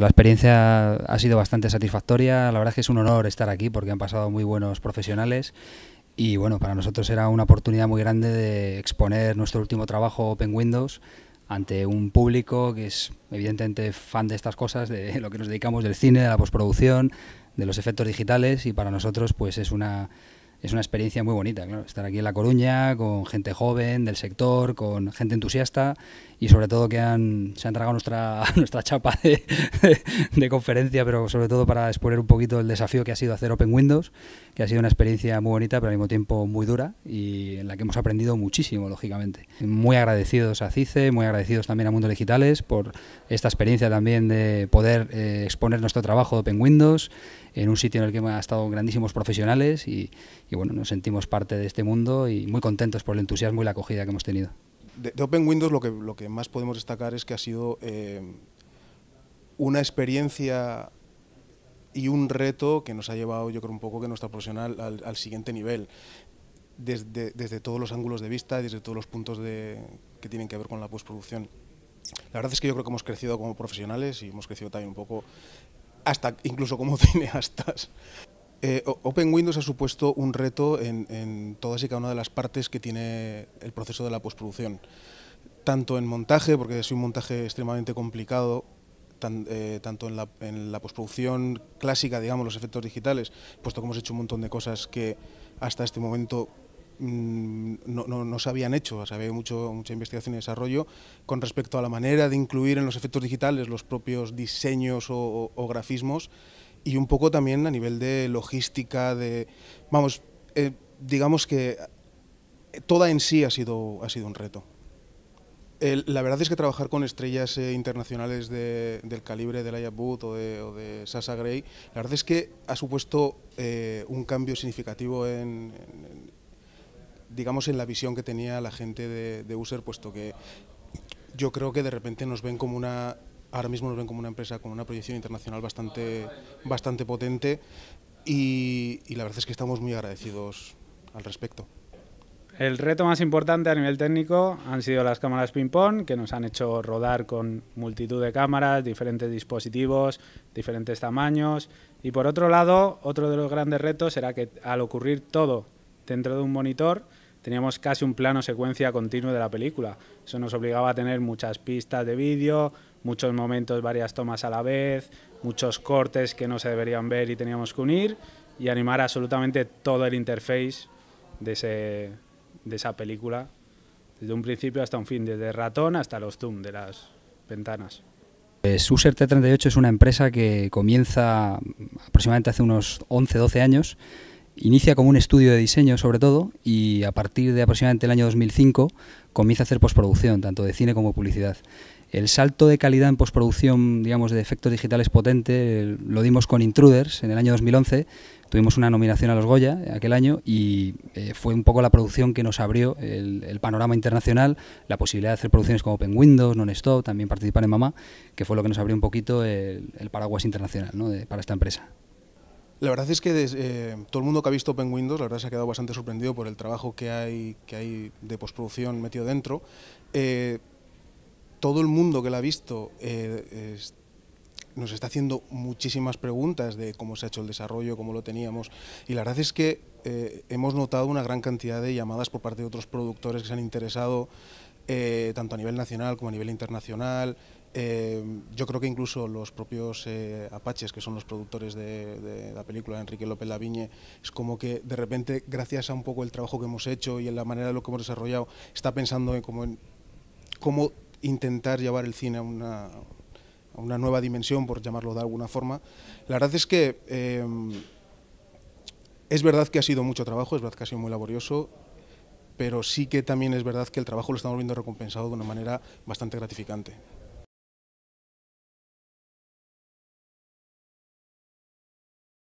La experiencia ha sido bastante satisfactoria. La verdad es que es un honor estar aquí porque han pasado muy buenos profesionales. Y bueno, para nosotros era una oportunidad muy grande de exponer nuestro último trabajo Open Windows ante un público que es evidentemente fan de estas cosas, de lo que nos dedicamos del cine, de la postproducción, de los efectos digitales y para nosotros pues es una es una experiencia muy bonita, claro, estar aquí en La Coruña con gente joven del sector, con gente entusiasta y sobre todo que se han tragado nuestra, nuestra chapa de, conferencia, pero sobre todo para exponer un poquito el desafío que ha sido hacer Open Windows, que ha sido una experiencia muy bonita, pero al mismo tiempo muy dura y en la que hemos aprendido muchísimo, lógicamente. Muy agradecidos a CICE, muy agradecidos también a Mundo Digitales por esta experiencia también de poder eh, exponer nuestro trabajo de Open Windows en un sitio en el que han estado grandísimos profesionales y, y bueno, nos sentimos parte de este mundo y muy contentos por el entusiasmo y la acogida que hemos tenido. De, Open Windows lo que, lo que más podemos destacar es que ha sido eh, una experiencia y un reto que nos ha llevado, yo creo, un poco que nuestra profesional al, siguiente nivel. Desde, desde, todos los ángulos de vista, desde todos los puntos de, que tienen que ver con la postproducción. La verdad es que yo creo que hemos crecido como profesionales y hemos crecido también un poco, hasta incluso como cineastas. Eh, Open Windows ha supuesto un reto en, todas y cada una de las partes que tiene el proceso de la postproducción. Tanto en montaje, porque es un montaje extremadamente complicado, eh, tanto en la, postproducción clásica, digamos, los efectos digitales, puesto que hemos hecho un montón de cosas que hasta este momento mm, no, se habían hecho, había mucho, mucha investigación y desarrollo con respecto a la manera de incluir en los efectos digitales los propios diseños o grafismos y un poco también a nivel de logística, de, vamos, eh, digamos que toda en sí ha sido, ha sido un reto. la verdad es que trabajar con estrellas eh, internacionales del calibre de Laia Booth o de, Sasa Gray, la verdad es que ha supuesto eh, un cambio significativo en, digamos, en la visión que tenía la gente de User, puesto que yo creo que de repente nos ven como una ahora mismo nos ven como una empresa con una proyección internacional bastante, bastante potente y, y la verdad es que estamos muy agradecidos al respecto. El reto más importante a nivel técnico han sido las cámaras ping-pong, que nos han hecho rodar con multitud de cámaras, diferentes dispositivos, diferentes tamaños. Y por otro lado, otro de los grandes retos será que al ocurrir todo dentro de un monitor, teníamos casi un plano secuencia continuo de la película. Eso nos obligaba a tener muchas pistas de vídeo, muchos momentos, varias tomas a la vez, muchos cortes que no se deberían ver y teníamos que unir y animar absolutamente todo el interface de, de esa película, desde un principio hasta un fin, desde ratón hasta los zoom de las ventanas. Eh, Suser T38 es una empresa que comienza aproximadamente hace unos 11-12 años Inicia como un estudio de diseño sobre todo y a partir de aproximadamente el año 2005 comienza a hacer postproducción, tanto de cine como publicidad. El salto de calidad en postproducción, digamos, de efectos digitales potente, lo dimos con Intruders en el año 2011. Tuvimos una nominación a los Goya aquel año y eh, fue un poco la producción que nos abrió el, panorama internacional, la posibilidad de hacer producciones como Open Windows, Non-Stop, también participar en Mamá, que fue lo que nos abrió un poquito el, paraguas internacional para esta empresa. La verdad es que eh, todo el mundo que ha visto Open Windows, la verdad se ha quedado bastante sorprendido por el trabajo que hay, que hay de postproducción metido dentro. Eh, todo el mundo que la ha visto eh, nos está haciendo muchísimas preguntas de cómo se ha hecho el desarrollo, cómo lo teníamos. Y la verdad es que hemos notado una gran cantidad de llamadas por parte de otros productores que se han interesado, tanto a nivel nacional como a nivel internacional. Em, yo creo que incluso los propios eh, apaches, que son los productores de, la película, Enrique López Lavigne, es como que de repente, gracias a un poco el trabajo que hemos hecho y en la manera de lo que hemos desarrollado, está pensando en cómo, intentar llevar el cine a una, nueva dimensión, por llamarlo de alguna forma. La verdad es que em, es verdad que ha sido mucho trabajo, es verdad que ha sido muy laborioso, pero sí que también es verdad que el trabajo lo estamos viendo recompensado de una manera bastante gratificante.